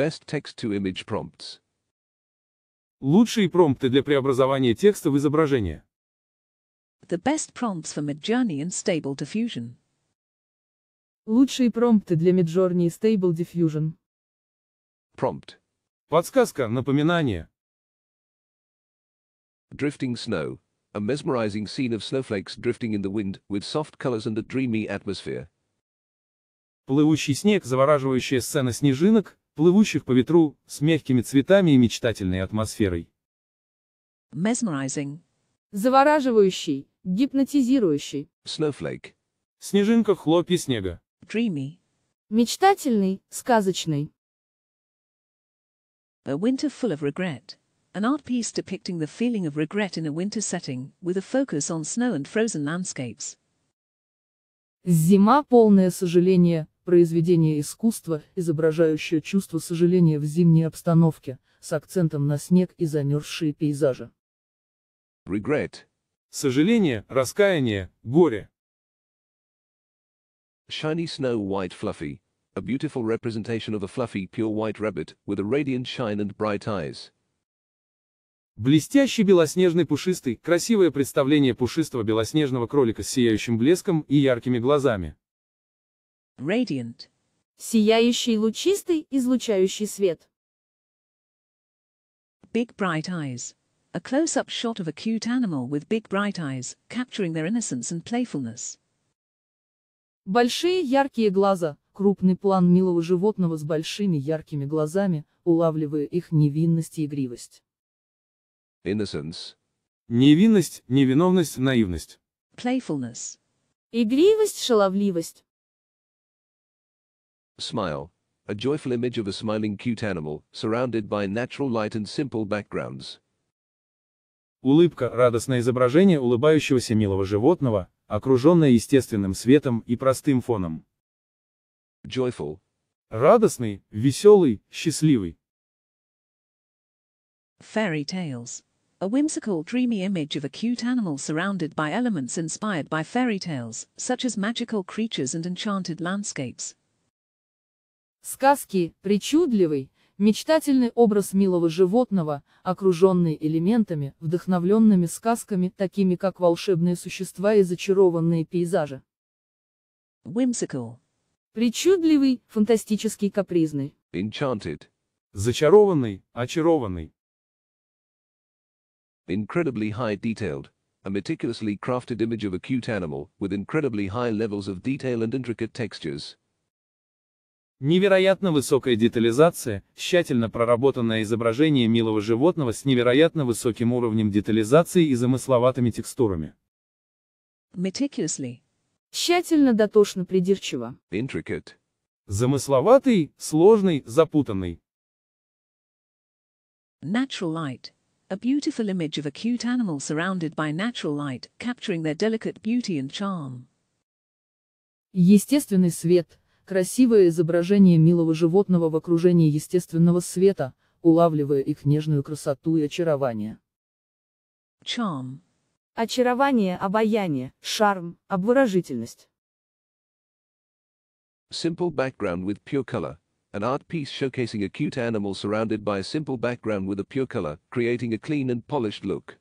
Best Text-to-Image Prompts. Лучшие промпты для преобразования текста в изображение. The best prompts for Midjourney and Stable Diffusion. Лучшие промпты для Midjourney и Stable Diffusion. Prompt. Подсказка, напоминание. Drifting snow. A mesmerizing scene of snowflakes drifting in the wind, with soft colors and a dreamy atmosphere. Плывущий снег, завораживающая сцена снежинок, плывущих по ветру, с мягкими цветами и мечтательной атмосферой. Mesmerizing. Завораживающий, гипнотизирующий. Snowflake. Снежинка хлопья снега. Dreamy. Мечтательный, сказочный. A winter full of regret. An art piece depicting the feeling of regret in a winter setting, with a focus on snow and frozen landscapes. Зима полная сожаления произведение искусства, изображающее чувство сожаления в зимней обстановке, с акцентом на снег и замерзшие пейзажи. Regret. Сожаление, раскаяние, горе. Shiny snow white fluffy. A beautiful representation of a fluffy pure white rabbit with a radiant shine and bright eyes. Блестящий белоснежный пушистый, красивое представление пушистого белоснежного кролика с сияющим блеском и яркими глазами. Radiant. Сияющий лучистый, излучающий свет. Big bright eyes. A close-up shot of a cute animal with big bright eyes, capturing their innocence and playfulness. Большие яркие глаза. Крупный план милого животного с большими яркими глазами, улавливая их невинность и игривость. Innocence. Невинность, невиновность, наивность. Playfulness. Игривость, шаловливость. Smile. A joyful image of a smiling cute animal, surrounded by natural light and simple backgrounds. Улыбка – радостное изображение улыбающегося милого животного, окруженное естественным светом и простым фоном. Joyful. Радостный, веселый, счастливый. Fairy tales. A whimsical, dreamy image of a cute animal surrounded by elements inspired by fairy tales, such as magical creatures and enchanted landscapes. Сказки, причудливый, мечтательный образ милого животного, окруженный элементами, вдохновленными сказками, такими как волшебные существа и зачарованные пейзажи. Whimsical. Причудливый, фантастический, капризный. Enchanted. Зачарованный, очарованный. Incredibly high detailed. A meticulously crafted image of a cute animal, with incredibly high levels of detail and intricate textures. Невероятно высокая детализация, тщательно проработанное изображение милого животного с невероятно высоким уровнем детализации и замысловатыми текстурами. Meticulously. Тщательно дотошно придирчиво. Intricate. Замысловатый, сложный, запутанный. Natural light. A beautiful image of a cute animal surrounded by natural light, capturing their delicate beauty and charm. Естественный свет. Красивое изображение милого животного в окружении естественного света, улавливая их нежную красоту и очарование. Charm. Очарование, обаяние, шарм, обворожительность. Simple background with pure color. An art piece showcasing a cute animal surrounded by a simple background with a pure color, creating a clean and polished look.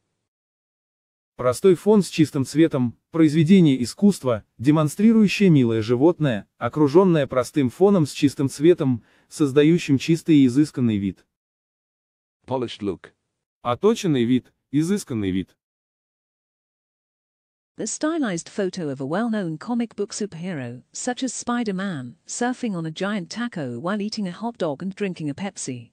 Простой фон с чистым цветом, произведение искусства, демонстрирующее милое животное, окруженное простым фоном с чистым цветом, создающим чистый и изысканный вид. Polished look. Оточенный вид, изысканный вид. The stylized photo of a well-known comic book superhero, such as Spider-Man, surfing on a giant taco while eating a hot dog and drinking a Pepsi.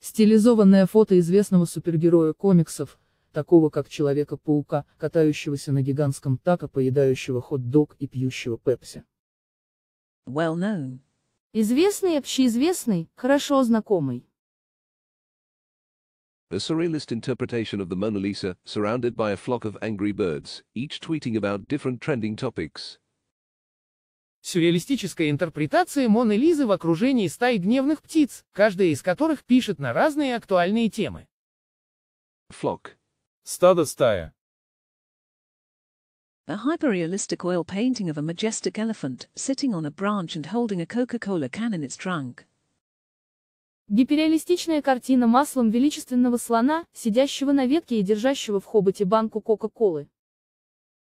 Стилизованное фото известного супергероя комиксов, такого как Человека-паука, катающегося на гигантском тако, поедающего хот-дог и пьющего пепси. Well known. Известный, общеизвестный, хорошо знакомый. A surrealist interpretation of the Mona Lisa, surrounded by a flock of angry birds, each tweeting about different trending topics. Сюрреалистическая интерпретация Моны Лизы в окружении стаи гневных птиц, каждая из которых пишет на разные актуальные темы. Flock Стадо стая. A hyperrealistic oil painting of a majestic elephant sitting on a branch and holding a Coca-Cola can in its trunk. Гиперреалистичная картина маслом величественного слона, сидящего на ветке и держащего в хоботе банку Кока-Колы.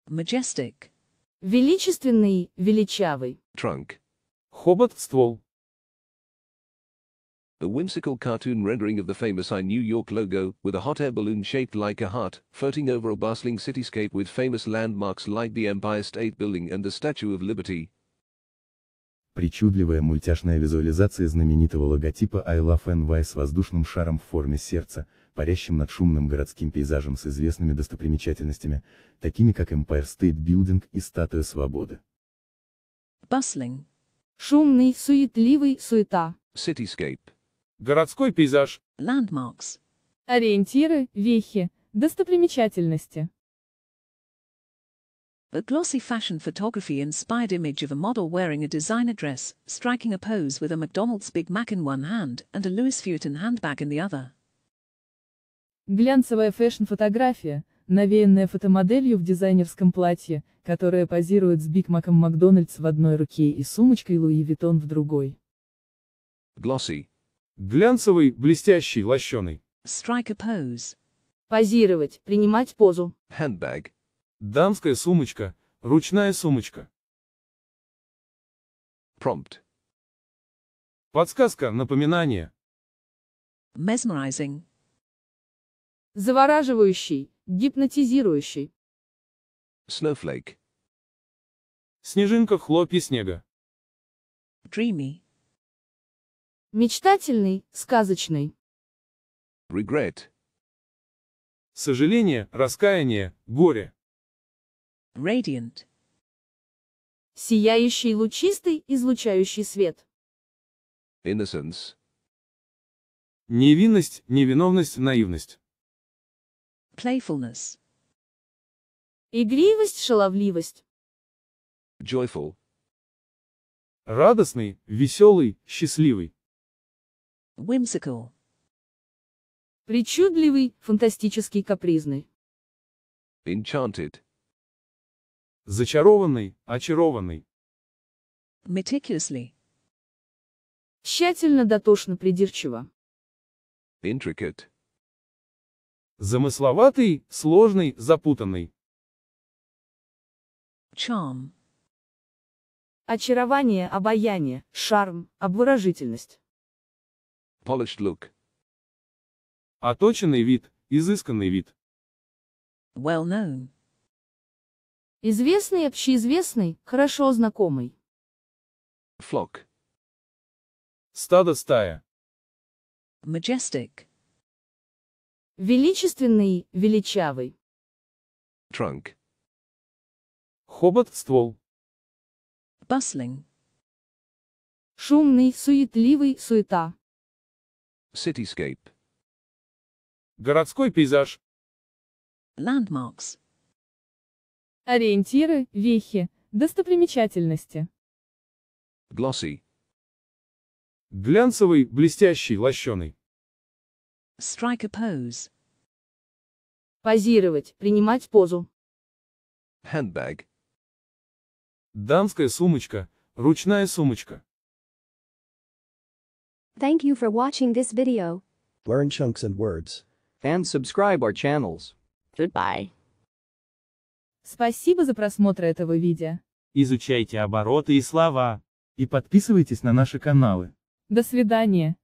Majestic. Величественный, величавый. Trunk. Хобот, ствол a whimsical cartoon rendering of the famous I New York logo, with a hot air balloon shaped like a heart, floating over a bustling cityscape with famous landmarks like the Empire State Building and the Statue of Liberty. Причудливая мультяшная визуализация знаменитого логотипа I Love NY с воздушным шаром в форме сердца, парящим над шумным городским пейзажем с известными достопримечательностями, такими как Empire State Building и Статуя Свободы. Bustling. Шумный, суетливый, суета. Cityscape. Городской пейзаж. Landmarks. Ориентиры, вехи, достопримечательности. A glossy fashion photography inspired image of a model wearing a designer dress, striking a pose with a McDonald's Big Mac in one hand and a Louis Vuitton handbag in the other. Глянцевая фэшн-фотография, навеянная фотомоделью в дизайнерском платье, которая позирует с Биг Маком Макдональдс в одной руке и сумочкой Луи Виттон в другой. Glossy Глянцевый, блестящий, лощеный. Strike a pose. Позировать, принимать позу. Handbag. Дамская сумочка, ручная сумочка. Prompt. Подсказка, напоминание. Mesmerizing. Завораживающий, гипнотизирующий. Snowflake. Снежинка, хлопья снега. Dreamy. Мечтательный, сказочный. Regret. Сожаление, раскаяние, горе. Radiant. Сияющий, лучистый, излучающий свет. Innocence. Невинность, невиновность, наивность. Playfulness. Игривость, шаловливость. Joyful. Радостный, веселый, счастливый whimsical. Причудливый, фантастический, капризный. Enchanted. Зачарованный, очарованный. Meticulously. Тщательно, дотошно, придирчиво. Intricate. Замысловатый, сложный, запутанный. Charm. Очарование, обаяние, шарм, обворожительность. Polished look. Оточенный вид, изысканный вид. Well known. Известный, общеизвестный, хорошо знакомый. Flock. Стадо стая. Majestic. Величественный, величавый. Trunk. Хобот, ствол. Bustling. Шумный, суетливый, суета. Cityscape. Городской пейзаж. Landmarks. Ориентиры, вехи, достопримечательности. Glossy. Глянцевый, блестящий, лощеный. Strike a pose. Позировать, принимать позу. Handbag. Дамская сумочка, ручная сумочка. Thank you for watching this video. Learn chunks and words. And subscribe our channels. Goodbye. Спасибо за просмотр этого видео. Изучайте обороты и слова. И подписывайтесь на наши каналы. До свидания.